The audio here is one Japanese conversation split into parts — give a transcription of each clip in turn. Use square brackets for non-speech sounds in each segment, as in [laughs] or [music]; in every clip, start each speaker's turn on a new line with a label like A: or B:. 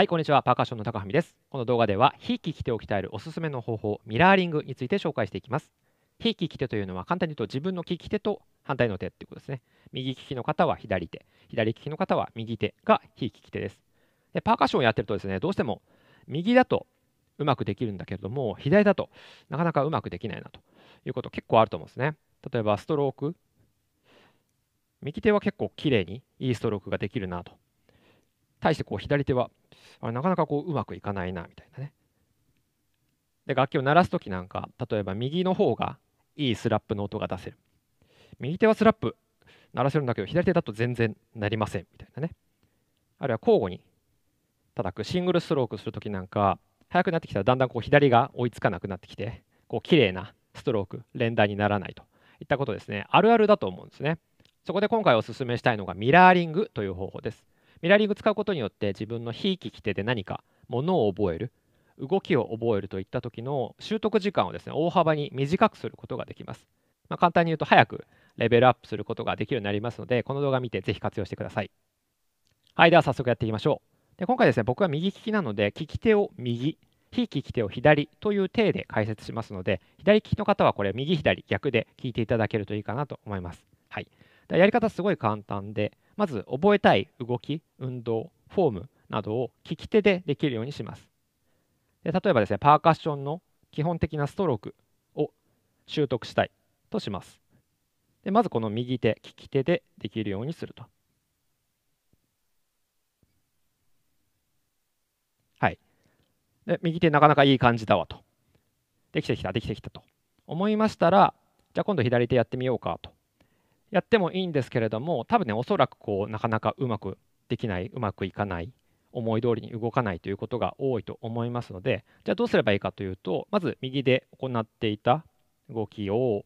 A: はい、こんにちは。パーカッションの高文です。この動画では、非利き手を鍛えるおすすめの方法、ミラーリングについて紹介していきます。非利き手というのは、簡単に言うと自分の利き手と反対の手ということですね。右利きの方は左手、左利きの方は右手が非利き手です。でパーカッションをやってるとですね、どうしても右だとうまくできるんだけれども、左だとなかなかうまくできないなということ結構あると思うんですね。例えば、ストローク。右手は結構綺麗にいいストロークができるなと。対してこう左手はあなかなかこううまくいかないなみたいなね。で楽器を鳴らす時なんか例えば右の方がいいスラップの音が出せる右手はスラップ鳴らせるんだけど左手だと全然鳴りませんみたいなねあるいは交互に叩くシングルストロークする時なんか速くなってきたらだんだんこう左が追いつかなくなってきてこう綺麗なストローク連打にならないといったことですねあるあるだと思うんですねそこで今回お勧めしたいのがミラーリングという方法ですミラーリング使うことによって自分の非いき手で何かものを覚える動きを覚えるといった時の習得時間をですね大幅に短くすることができます、まあ、簡単に言うと早くレベルアップすることができるようになりますのでこの動画見てぜひ活用してくださいはいでは早速やっていきましょうで今回ですね僕は右利きなので利き手を右非利き手を左という体で解説しますので左利きの方はこれ右左逆で聞いていただけるといいかなと思いますはいやり方すごい簡単でまず覚えたい動き、運動、フォームなどを聞き手でできるようにします。で例えばですね、パーカッションの基本的なストロークを習得したいとします。でまずこの右手、利き手でできるようにすると。はい。で右手なかなかいい感じだわと。できてきた、できてきたと思いましたら、じゃあ今度左手やってみようかと。やってもいいんですけれども多分ねおそらくこうなかなかうまくできないうまくいかない思い通りに動かないということが多いと思いますのでじゃあどうすればいいかというとまず右で行っていた動きを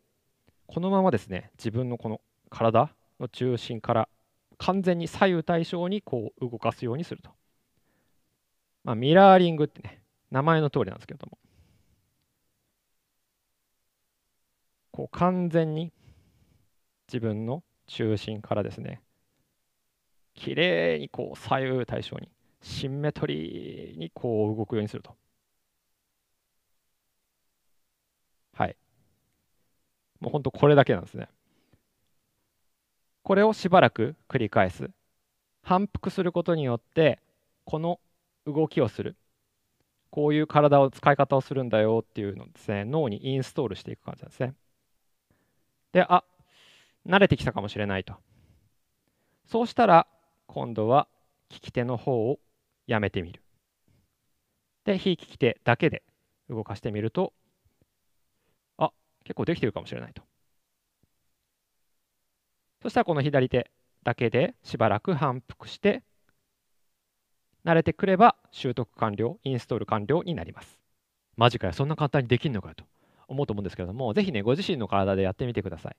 A: このままですね自分のこの体の中心から完全に左右対称にこう動かすようにすると、まあ、ミラーリングってね名前の通りなんですけれどもこう完全に自分の中心からですねきれいにこう左右対称にシンメトリーにこう動くようにすると。はい。もうほんとこれだけなんですね。これをしばらく繰り返す。反復することによってこの動きをする。こういう体を使い方をするんだよっていうのをですね脳にインストールしていく感じなんですね。であ慣れてきたかもしれないとそうしたら今度は利き手の方をやめてみるで非利き手だけで動かしてみるとあ結構できてるかもしれないとそしたらこの左手だけでしばらく反復して慣れてくれば習得完了インストール完了になりますマジかよそんな簡単にできるのかよと思うと思うんですけれどもぜひねご自身の体でやってみてください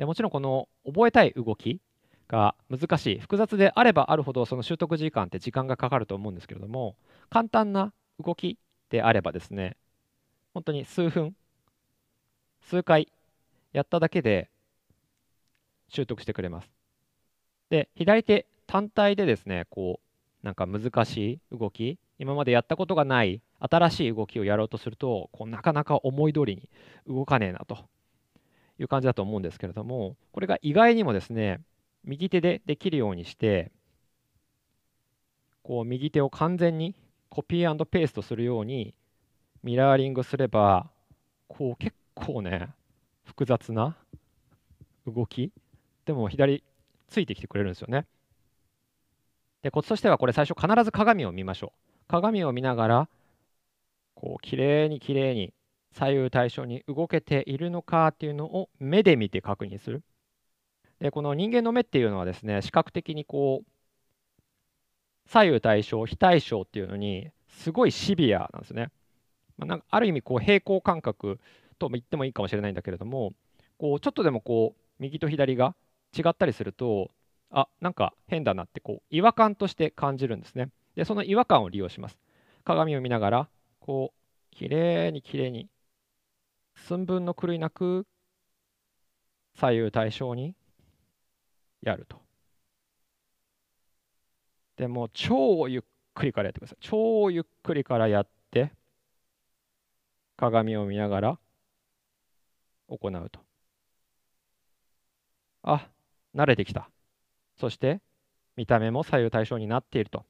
A: でもちろんこの覚えたい動きが難しい複雑であればあるほどその習得時間って時間がかかると思うんですけれども簡単な動きであればですね本当に数分数回やっただけで習得してくれます。で左手単体でですねこうなんか難しい動き今までやったことがない新しい動きをやろうとするとこうなかなか思い通りに動かねえなという感じだと思うんですけれども、これが意外にもですね、右手でできるようにして、こう右手を完全にコピーペーストするようにミラーリングすれば、こう結構ね、複雑な動き、でも左ついてきてくれるんですよね。で、コツとしてはこれ最初必ず鏡を見ましょう。鏡を見ながら、こう綺麗に綺麗に左右対称に動けているのかっていうのを目で見て確認する。でこの人間の目っていうのはですね視覚的にこう左右対称非対称っていうのにすごいシビアなんですね。まあ、なんかある意味こう平行感覚とも言ってもいいかもしれないんだけれどもこうちょっとでもこう右と左が違ったりするとあなんか変だなってこう違和感として感じるんですね。でその違和感を利用します。鏡を見ながらこう綺麗に綺麗に寸分の狂いなく左右対称にやると。でも超ゆっくりからやってください。超ゆっくりからやって鏡を見ながら行うと。あ慣れてきた。そして見た目も左右対称になっていると。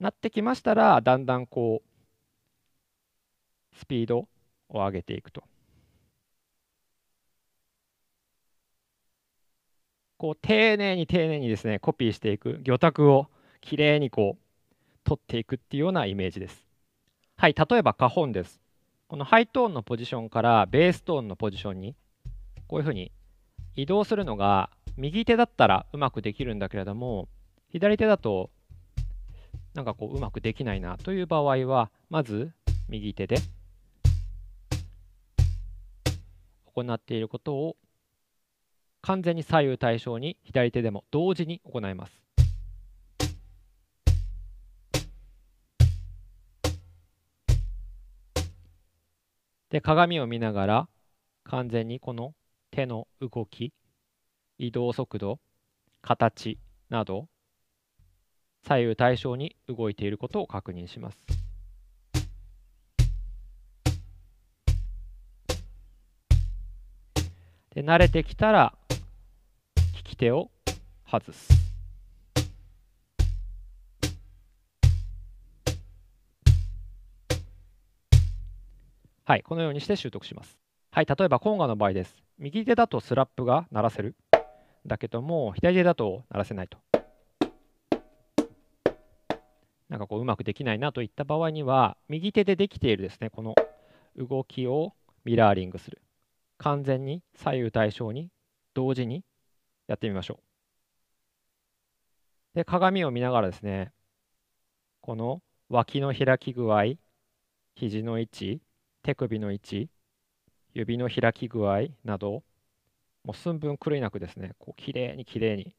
A: なってきましたらだんだんこうスピードを上げていくと。こう丁寧に丁寧にですねコピーしていく魚拓をきれいにこう取っていくっていうようなイメージです。はい例えば花本です。このハイトーンのポジションからベーストーンのポジションにこういうふうに移動するのが右手だったらうまくできるんだけれども左手だとなんかこううまくできないなという場合はまず右手で行っていることを完全に左右対称に左手でも同時に行います。で鏡を見ながら完全にこの手の動き移動速度形など左右対称に動いていることを確認します。で慣れてきたら利き手を外す。はい、このようにして習得します。はい、例えばコンガの場合です。右手だとスラップが鳴らせる。だけども、左手だと鳴らせないと。なんかこう、うまくできないなといった場合には、右手でできているですね、この動きをミラーリングする。完全に左右対称に同時にやってみましょう。で鏡を見ながらですねこの脇の開き具合肘の位置手首の位置指の開き具合などもう寸分狂いなくですねこう綺麗に綺麗に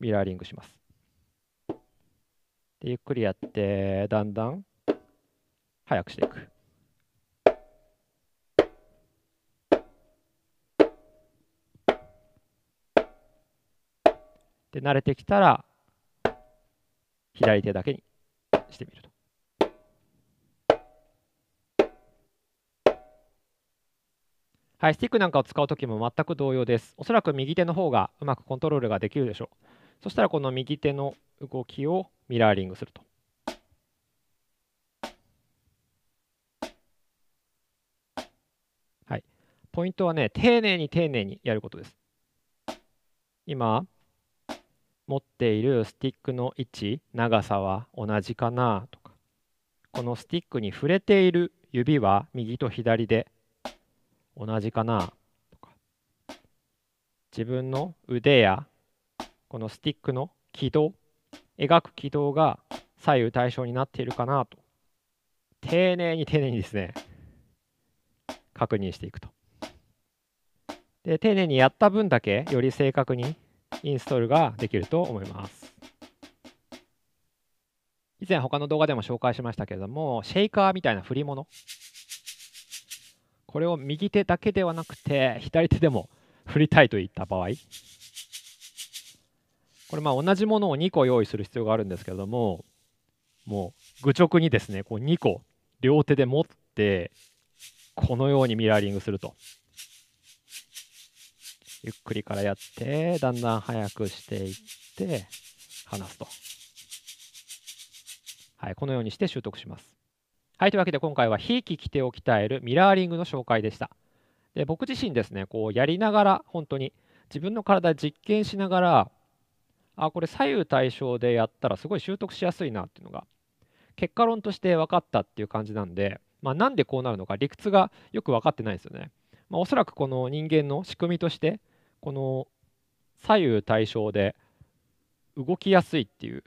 A: ミラーリングします。でゆっくりやってだんだん速くしていく。で慣れてきたら左手だけにしてみると。はい、スティックなんかを使うときも全く同様です。おそらく右手の方がうまくコントロールができるでしょう。そしたらこの右手の動きをミラーリングすると。はい、ポイントはね、丁寧に丁寧にやることです。今、持っているスティックの位置長さは同じかなとかこのスティックに触れている指は右と左で同じかなとか自分の腕やこのスティックの軌道描く軌道が左右対称になっているかなと丁寧に丁寧にですね確認していくと。で丁寧にやった分だけより正確にインストールができると思います。以前他の動画でも紹介しましたけれども、シェイカーみたいな振り物。これを右手だけではなくて、左手でも振りたいといった場合、これまあ同じものを2個用意する必要があるんですけれども、もう愚直にですね、こう2個両手で持って、このようにミラーリングすると。ゆっくりからやってだんだん速くしていって離すと、はい、このようにして習得しますはいというわけで今回は非利き手を鍛えるミラーリングの紹介でしたで僕自身ですねこうやりながら本当に自分の体実験しながらあこれ左右対称でやったらすごい習得しやすいなっていうのが結果論として分かったっていう感じなんで、まあ、なんでこうなるのか理屈がよく分かってないんですよねまあ、おそらくこの人間の仕組みとしてこの左右対称で動きやすいっていう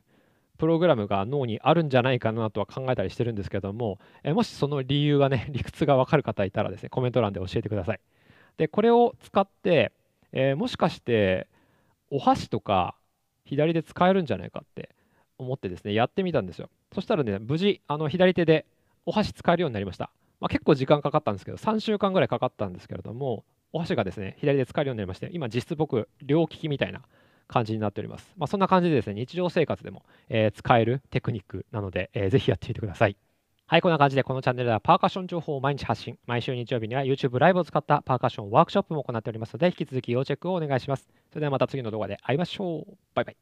A: プログラムが脳にあるんじゃないかなとは考えたりしてるんですけども、えもしその理由がね [laughs] 理屈が分かる方いたらですねコメント欄で教えてください。でこれを使って、えー、もしかしてお箸とか左で使えるんじゃないかって思ってですねやってみたんですよ。そしたらね無事あの左手でお箸使えるようになりました。まあ、結構時間かかったんですけど、3週間ぐらいかかったんですけれども、お箸がですね、左で使えるようになりまして、今実質僕、両利きみたいな感じになっております。まあ、そんな感じでですね、日常生活でも、えー、使えるテクニックなので、えー、ぜひやってみてください。はい、こんな感じでこのチャンネルではパーカッション情報を毎日発信、毎週日曜日には YouTube ライブを使ったパーカッションワークショップも行っておりますので、引き続き要チェックをお願いします。それではまた次の動画で会いましょう。バイバイ。